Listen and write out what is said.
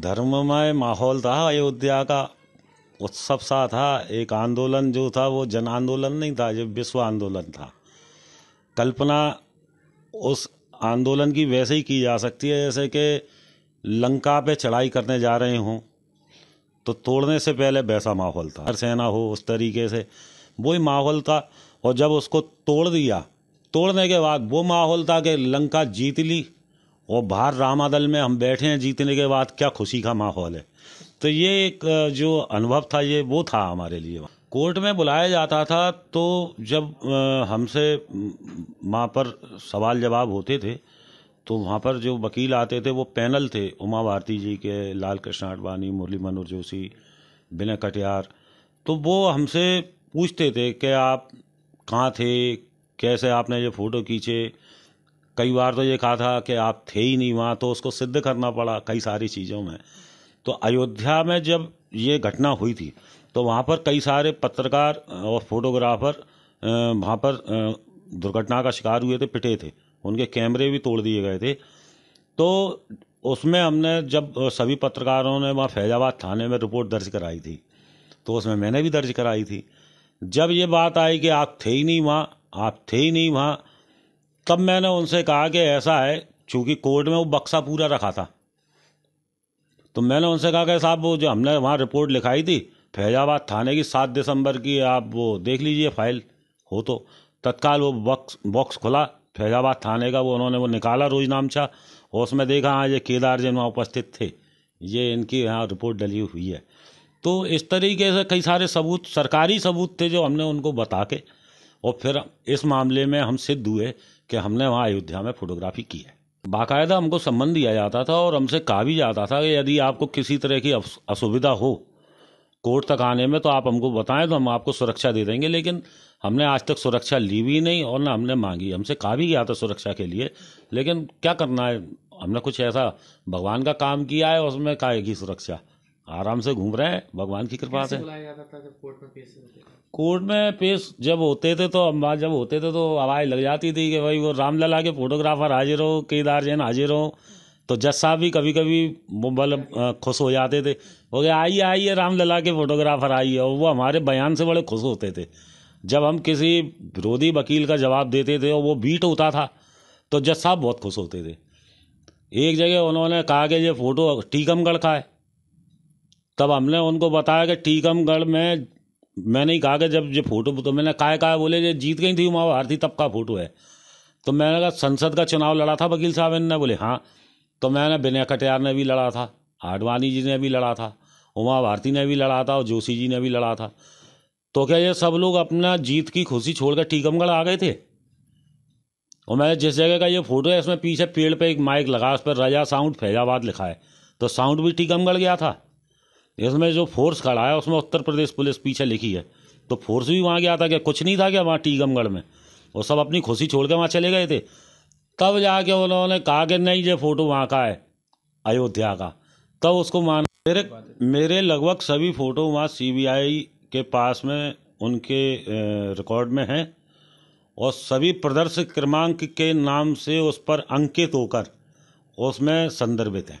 धर्ममय माहौल था अयोध्या का उत्सव सा था एक आंदोलन जो था वो जन आंदोलन नहीं था जो विश्व आंदोलन था कल्पना उस आंदोलन की वैसे ही की जा सकती है जैसे कि लंका पे चढ़ाई करने जा रहे हों तो तोड़ने से पहले वैसा माहौल था हर सेना हो उस तरीके से वही माहौल था और जब उसको तोड़ दिया तोड़ने के बाद वो माहौल था कि लंका जीत ली वो बाहर रामादल में हम बैठे हैं जीतने के बाद क्या खुशी का माहौल है तो ये एक जो अनुभव था ये वो था हमारे लिए कोर्ट में बुलाया जाता था तो जब हमसे वहाँ पर सवाल जवाब होते थे तो वहाँ पर जो वकील आते थे वो पैनल थे उमा भारती जी के लाल कृष्ण आडवाणी मुरली मनोहर जोशी विनय कटियार तो वो हमसे पूछते थे कि आप कहाँ थे कैसे आपने ये फ़ोटो खींचे कई बार तो ये कहा था कि आप थे ही नहीं वहाँ तो उसको सिद्ध करना पड़ा कई सारी चीज़ों में तो अयोध्या में जब ये घटना हुई थी तो वहाँ पर कई सारे पत्रकार और फोटोग्राफर वहाँ पर दुर्घटना का शिकार हुए थे पिटे थे उनके कैमरे भी तोड़ दिए गए थे तो उसमें हमने जब सभी पत्रकारों ने वहाँ फैजाबाद थाने में रिपोर्ट दर्ज कराई थी तो उसमें मैंने भी दर्ज कराई थी जब ये बात आई कि आप थे ही नहीं वहाँ आप थे ही नहीं वहाँ तब मैंने उनसे कहा कि ऐसा है चूँकि कोर्ट में वो बक्सा पूरा रखा था तो मैंने उनसे कहा कि साहब वो जो हमने वहाँ रिपोर्ट लिखाई थी फैजाबाद थाने की सात दिसंबर की आप वो देख लीजिए फाइल हो तो तत्काल वो बॉक्स बॉक्स खुला फैजाबाद थाने का वो उन्होंने वो निकाला रोज नामचा और उसमें देखा हाँ ये केदार जैन वहाँ उपस्थित थे ये इनकी यहाँ रिपोर्ट डली हुई है तो इस तरीके से कई सारे सबूत सरकारी सबूत थे जो हमने उनको बता के और फिर इस मामले में हम सिद्ध हुए कि हमने वहाँ अयोध्या में फोटोग्राफी की है बाकायदा हमको संबंध दिया जाता था और हमसे कहा भी जाता था कि यदि आपको किसी तरह की असुविधा हो कोर्ट तक आने में तो आप हमको बताएं तो हम आपको सुरक्षा दे देंगे लेकिन हमने आज तक सुरक्षा ली भी नहीं और ना हमने मांगी हमसे कहा भी गया था सुरक्षा के लिए लेकिन क्या करना है हमने कुछ ऐसा भगवान का काम किया है उसमें कहा सुरक्षा आराम से घूम रहे हैं भगवान की कृपा से कोर्ट में पेश जब होते थे तो अम्बा जब होते थे तो आवाज़ लग जाती थी कि भाई वो रामलला के फोटोग्राफर हाजिर हो केदार जैन हाजिर हो तो जज साहब भी कभी कभी मतलब खुश हो जाते थे वो कह आइए आइए रामलला के फोटोग्राफर आइए और वो हमारे बयान से बड़े खुश होते थे जब हम किसी विरोधी वकील का जवाब देते थे और वो बीट होता था तो जज साहब बहुत खुश होते थे एक जगह उन्होंने कहा कि ये फ़ोटो टीकमगढ़ का है तब हमने उनको बताया कि टीकमगढ़ में मैंने ही कहा कि जब ये फोटो तो मैंने काहे काहे बोले ये जीत गई थी उमा भारती तब का फोटो है तो मैंने कहा संसद का चुनाव लड़ा था वकील साहब ने बोले हाँ तो मैंने विनय कटियार ने भी लड़ा था आडवाणी जी ने भी लड़ा था उमा भारती ने भी लड़ा था और जोशी जी ने भी लड़ा था तो क्या ये सब लोग अपना जीत की खुशी छोड़कर टीकमगढ़ आ गए थे और मैंने जिस जगह का ये फोटो है इसमें पीछे पेड़ पे एक माइक लगा उस पर रजा साउंड फैजाबाद लिखा है तो साउंड भी टीकमगढ़ गया था इसमें जो फोर्स खड़ा है उसमें उत्तर प्रदेश पुलिस पीछे लिखी है तो फोर्स भी वहाँ गया था क्या कुछ नहीं था क्या वहाँ टीकमगढ़ में वो सब अपनी खुशी छोड़ के वहाँ चले गए थे तब जाके उन्होंने कहा कि नहीं ये फोटो वहाँ का है अयोध्या का तब उसको मान मेरे मेरे लगभग सभी फ़ोटो वहाँ सीबीआई के पास में उनके रिकॉर्ड में हैं और सभी प्रदर्श क्रमांक के नाम से उस पर अंकित होकर उसमें संदर्भित हैं